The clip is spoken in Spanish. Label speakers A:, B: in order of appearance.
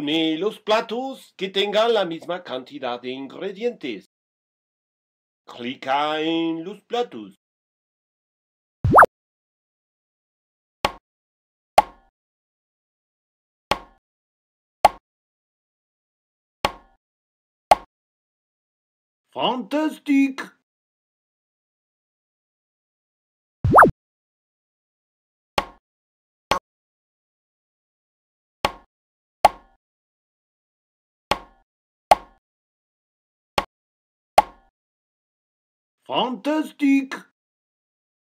A: Une los platos que tengan la misma cantidad de ingredientes. Clica en los platos.
B: Fantastic! Fantastique